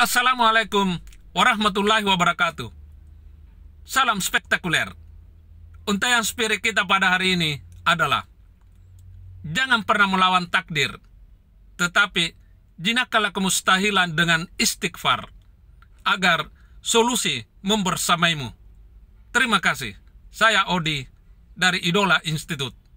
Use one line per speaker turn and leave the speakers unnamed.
Assalamualaikum warahmatullahi wabarakatuh. Salam spektakuler. Untayan spirit kita pada hari ini adalah jangan pernah melawan takdir, tetapi jinakalah kemustahilan dengan istighfar agar solusi membersamaimu. Terima kasih. Saya Odi dari Idola Institute.